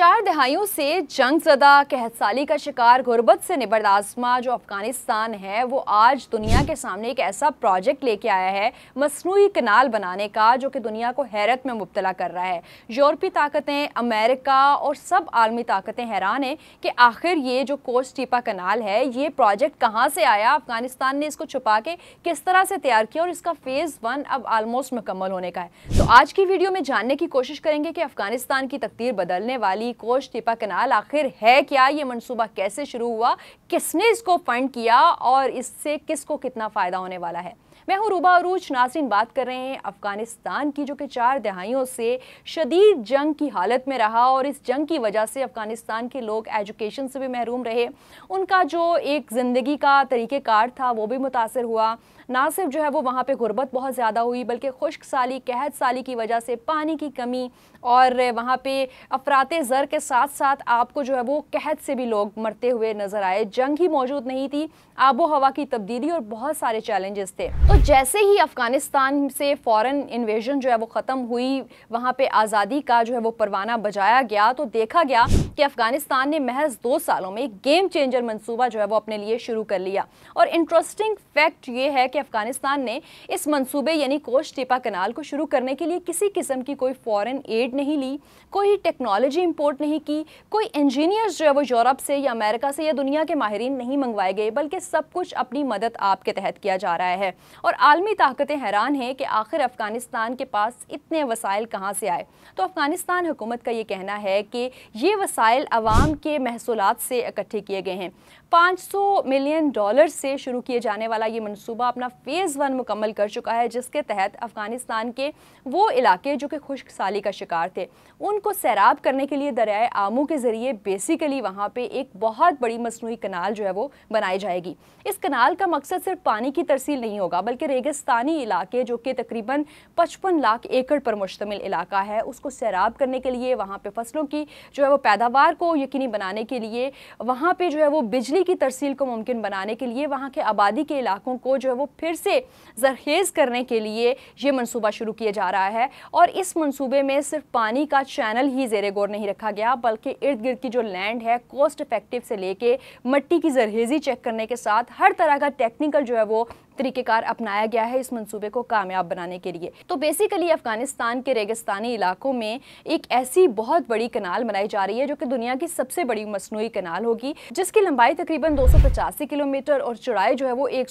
चार दहाइयों से जंग जदा कहतसाली का शिकार गुर्बत से निबर आजमा जो अफ़गानिस्तान है वो आज दुनिया के सामने एक ऐसा प्रोजेक्ट लेके आया है मसनू कनाल बनाने का जो कि दुनिया को हैरत में मुबतला कर रहा है यूरोपी ताकतें अमेरिका और सब आलमी ताकतें हैरान हैं कि आखिर ये जो कोस्ट टीपा कनाल है ये प्रोजेक्ट कहाँ से आया अफ़गानिस्तान ने इसको छुपा के किस तरह से तैयार किया और इसका फ़ेज़ वन अब आलमोस्ट मुकम्मल होने का है तो आज की वीडियो में जानने की कोशिश करेंगे कि अफ़गानिस्तान की तकदीर बदलने वाली सी कोच दीपा कनाल आखिर है क्या ये मनसूबा कैसे शुरू हुआ किसने इसको फंड किया और इससे किसको कितना फ़ायदा होने वाला है मैं हूँ रूबा अरूज नासिन बात कर रहे हैं अफ़गानिस्तान की जो कि चार दहाइयों से शदीद जंग की हालत में रहा और इस जंग की वजह से अफ़गानिस्तान के लोग एजुकेशन से भी महरूम रहे उनका जो एक ज़िंदगी का तरीक़ेकार था वो भी मुतासर हुआ ना सिर्फ जो है वो वहाँ पर गुर्बत बहुत ज़्यादा हुई बल्कि खुश्क साली कहत साली की वजह से पानी की कमी और वहाँ पर अफरात ज़र के साथ साथ आपको जो है वो कहत से भी लोग मरते हुए नज़र आए जंग ही मौजूद नहीं थी आबो हवा की तब्दीली और बहुत सारे चैलेंजेस थे तो जैसे ही अफ़गानिस्तान से फ़ॉरन इन्वेजन जो है वो ख़त्म हुई वहाँ पर आज़ादी का जो है वो परवाना बजाया गया तो देखा गया कि अफगानिस्तान ने महज दो सालों में एक गेम चेंजर मनसूबा जो है वो अपने लिए शुरू कर लिया और इंटरेस्टिंग फैक्ट ये है कि अफगानिस्तान ने इस मनसूबे यानी कोच टिपा कनाल को शुरू करने के लिए किसी किस्म की कोई फ़ॉरन एड नहीं ली कोई टेक्नोलॉजी इम्पोर्ट नहीं की कोई इंजीनियर्स जो है वो यूरोप से या अमेरिका से या दुनिया के माहरीन नहीं मंगवाए गए बल्कि सब कुछ अपनी मदद आपके तहत किया जा रहा है और आलमी ताकतें हैरान हैं कि आखिर अफगानिस्तान के पास इतने वसाइल कहाँ से आए तो अफगानिस्तान हुकूमत का ये कहना है कि ये वसाइल वसाइल आवाम के महसूलत से इकट्ठे किए गए हैं 500 मिलियन डॉलर से शुरू किए जाने वाला ये मनसूबा अपना फ़ेज़ वन मुकम्मल कर चुका है जिसके तहत अफ़गानिस्तान के वो इलाके जो कि खुश्क साली का शिकार थे उनको सैराब करने के लिए दरियाए आमू के ज़रिए बेसिकली वहाँ पर एक बहुत बड़ी मसनू कनाल जो है वो बनाई जाएगी इस कनाल का मकसद सिर्फ पानी की तरसील नहीं होगा बल्कि रेगिस्तानी इलाके जो कि तकरीबन पचपन लाख एकड़ पर मुश्तमिल इलाका है उसको सैराब करने के लिए वहाँ पर फसलों की जो है वो पैदावार को यकीनी बनाने के लिए वहाँ पर जो है वो बिजली मंडी की तरसील को मुमकिन बनाने के लिए वहाँ के आबादी के इलाकों को जो है वो फिर से जरखेज़ करने के लिए ये मनसूबा शुरू किया जा रहा है और इस मनसूबे में सिर्फ पानी का चैनल ही जेर गौर नहीं रखा गया बल्कि इर्द गिर्द की जो लैंड है कॉस्ट इफेक्टिव से लेके मट्टी की जरहेजी चेक करने के साथ हर तरह का टेक्निकल जो है वो तरीकेकार अपनाया गया है इस मनसूबे को कामयाब बनाने के लिए तो बेसिकली अफगानिस्तान के रेगिस्तानी इलाकों में एक ऐसी बहुत बड़ी कनाल बनाई जा रही है जो कि दुनिया की सबसे बड़ी मसनू कनाल होगी जिसकी लंबाई तकरीबन दो किलोमीटर और चौड़ाई जो है वो एक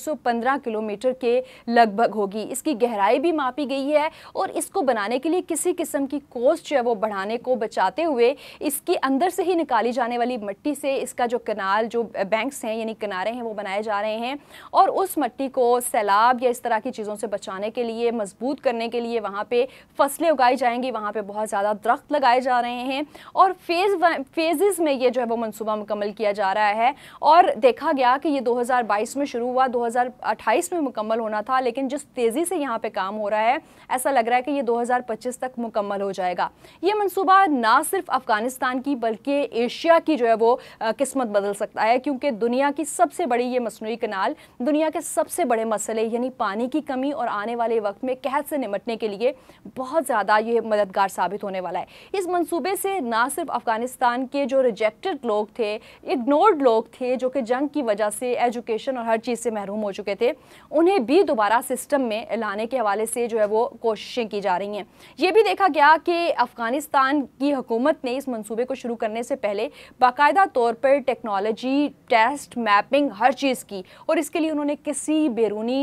किलोमीटर के लगभग होगी इसकी गहराई भी मापी गई है और इसको बनाने के लिए किसी किस्म की कोस्ट जो है वो बढ़ाने को बचाते हुए इसके अंदर से ही निकाली जाने वाली मिट्टी से इसका जो कनाल जो बैंक्स हैं यानी किनारे हैं वो बनाए जा रहे हैं और उस मट्टी को सैलाब या इस तरह की चीज़ों से बचाने के लिए मजबूत करने के लिए वहाँ पे फसलें उगाई जाएंगी वहाँ पे बहुत ज़्यादा दरख्त लगाए जा रहे हैं और फेज़ फेजेस में ये जो है वो मनसूबा मुकम्मल किया जा रहा है और देखा गया कि ये 2022 में शुरू हुआ 2028 में मुकम्मल होना था लेकिन जिस तेज़ी से यहाँ पर काम हो रहा है ऐसा लग रहा है कि ये 2025 तक मुकम्मल हो जाएगा ये मनसूबा ना सिर्फ अफ़गानिस्तान की बल्कि एशिया की जो है वो किस्मत बदल सकता है क्योंकि दुनिया की सबसे बड़ी ये मसनू कनाल दुनिया के सबसे बड़े मसले यानी पानी की कमी और आने वाले वक्त में कहत से निमटने के लिए बहुत ज़्यादा ये मददगार साबित होने वाला है इस मनसूबे से ना सिर्फ अफगानिस्तान के जो रिजेक्टेड लोग थे इग्नोर्ड लोग थे जो कि जंग की वजह से एजुकेशन और हर चीज़ से महरूम हो चुके थे उन्हें भी दोबारा सिस्टम में लाने के हवाले से जो है वो कोशिशें की जा रही हैं ये भी देखा गया कि अफ़गानिस्तान की हुकूमत ने इस मनसूबे को शुरू करने से पहले बाकायदा तौर पर टेक्नोलॉजी टेस्ट मैपिंग हर चीज़ की और इसके लिए उन्होंने किसी भी बैरूनी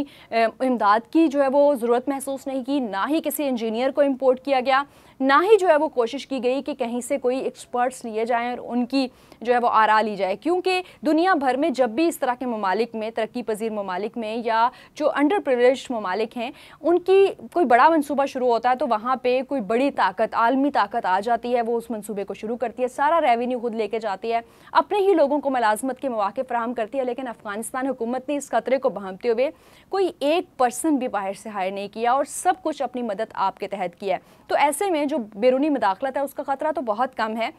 इमदाद की जो है वो ज़रूरत महसूस नहीं की ना ही किसी इंजीनियर को इम्पोर्ट किया गया ना ही जो है वो कोशिश की गई कि कहीं से कोई एक्सपर्ट्स लिए जाएं और उनकी जो है वो आरा ली जाए क्योंकि दुनिया भर में जब भी इस तरह के ममालिक में तरक्की पजीर ममालिक में या जो अंडर प्रिवलिज ममालिक हैं उनकी कोई बड़ा मनसूबा शुरू होता है तो वहाँ पर कोई बड़ी ताकत आलमी ताकत आ जाती है वो उस मनसूबे को शुरू करती है सारा रेवेन्यू खुद लेके जाती है अपने ही लोगों को मलाजमत के मौके फ्राहम करती है लेकिन अफगानिस्तान हुकूमत ने इस खतरे को भांपते हुए कोई एक पर्सन भी बाहर से हायर नहीं किया और सब कुछ अपनी मदद आपके तहत किया है तो ऐसे में जो बैरूनी मुदाखलत है उसका ख़तरा तो बहुत कम है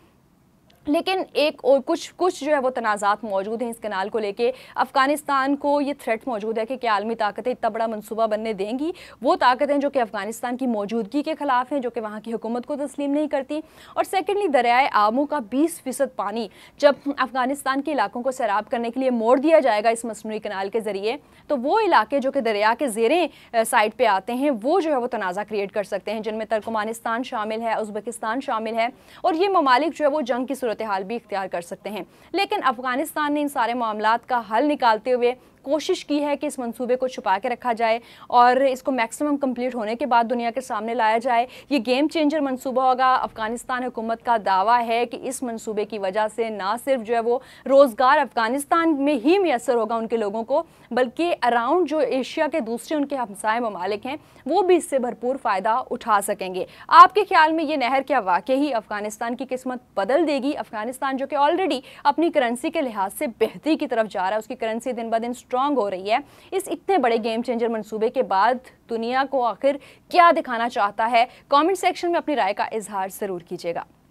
लेकिन एक और कुछ कुछ जो है वो तनाज़ात मौजूद हैं इस कनाल को लेके अफ़गानिस्तान को ये थ्रेट मौजूद है कि क्या आलमी ताकतें इतना बड़ा मनसूबा बनने देंगी वो ताकतें जो कि अफ़गानिस्तान की मौजूदगी के ख़िलाफ़ हैं जो कि वहाँ की हुकूमत को तस्लीम नहीं करती और सेकेंडली दरियाए आमों का बीस फ़ीसद पानी जब अफ़गानिस्तान के इलाकों को सैराब करने के लिए मोड़ दिया जाएगा इस मसनू कनाल के ज़रिए तो वो इलाके जो कि दरिया के जेरें साइड पर आते हैं वो जो है वो तनाज़ा क्रिएट कर सकते हैं जिनमें तर्कमानिस्तान शामिल है उज़्बेकिस्तान शामिल है और ये ममालिक जो है वो जंग की सूरत सूरत हाल भी इख्तियार कर सकते हैं लेकिन अफगानिस्तान ने इन सारे मामला का हल निकालते हुए कोशिश की है कि इस मंसूबे को छुपा के रखा जाए और इसको मैक्सिमम कंप्लीट होने के बाद दुनिया के सामने लाया जाए ये गेम चेंजर मंसूबा होगा अफगानिस्तान हुकूमत का दावा है कि इस मंसूबे की वजह से ना सिर्फ जो है वो रोज़गार अफगानिस्तान में ही मैसर होगा उनके लोगों को बल्कि अराउंड जो एशिया के दूसरे उनके हमसाय ममालिक हैं वो भी इससे भरपूर फ़ायदा उठा सकेंगे आपके ख्याल में ये नहर क्या वाकई ही अफगानिस्तान की किस्मत बदल देगी अफगानिस्तान जो कि ऑलरेडी अपनी करेंसी के लिहाज से बेहतरी की तरफ जा रहा है उसकी करेंसी दिन ब दिन स्ट्रॉ स्ट्रांग हो रही है इस इतने बड़े गेम चेंजर मनसूबे के बाद दुनिया को आखिर क्या दिखाना चाहता है कमेंट सेक्शन में अपनी राय का इजहार ज़रूर कीजिएगा